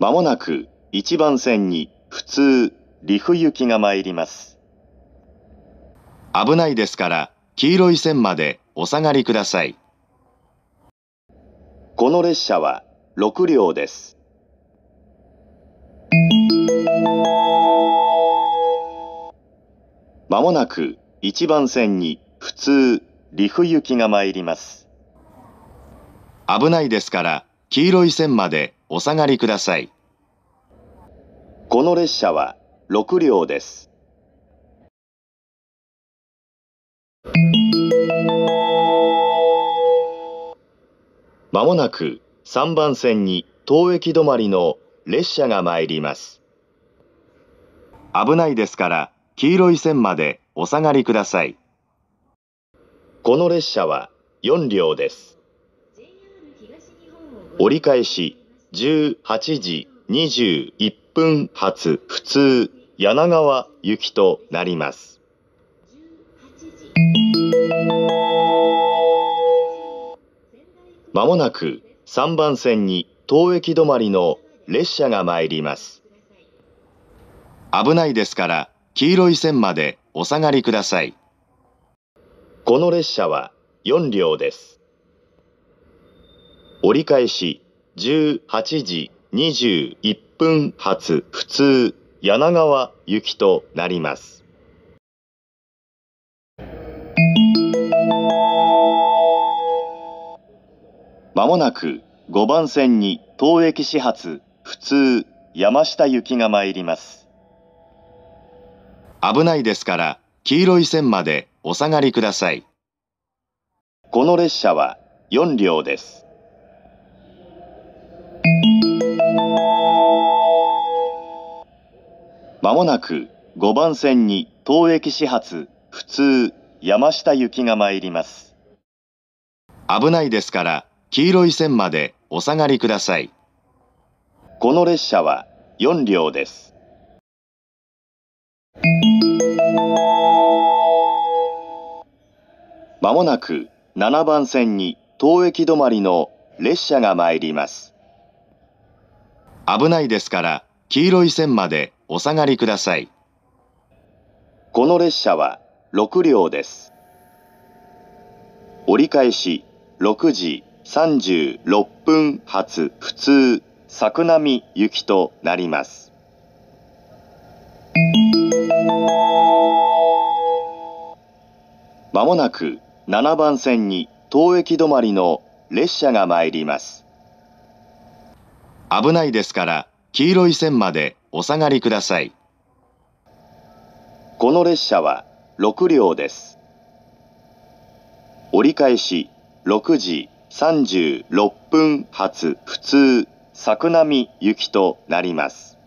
まもなく一番線に普通、リフ行きが参ります。危ないですから、黄色い線までお下がりください。この列車は6両です。まもなく一番線に普通、リフ行きが参ります。危ないですから、黄色い線までお下がりください。この列車は6両です。まもなく3番線に当駅止まりの列車が参ります。危ないですから黄色い線までお下がりください。この列車は4両です。折り返し18時21分発普通柳川行きとなります。まもなく3番線に当駅止まりの列車が参ります。危ないですから黄色い線までお下がりください。この列車は4両です。折り返し18時21分発普通柳川行きとなります。まもなく5番線に東駅始発普通山下行きが参ります。危ないですから黄色い線までお下がりください。この列車は4両です。まもなく5番線に東駅始発普通山下行きが参ります。危ないですから黄色い線までお下がりください。この列車は4両です。まもなく7番線に当駅止まりの列車が参ります。危ないですから黄色い線までお下がりください。この列車は6両です。折り返し6時36分発普通作並行きとなります。まもなく7番線に当駅止まりの列車が参ります。危ないですから黄色い線までお下がりください。この列車は6両です。折り返し6時36分発普通、作並行きとなります。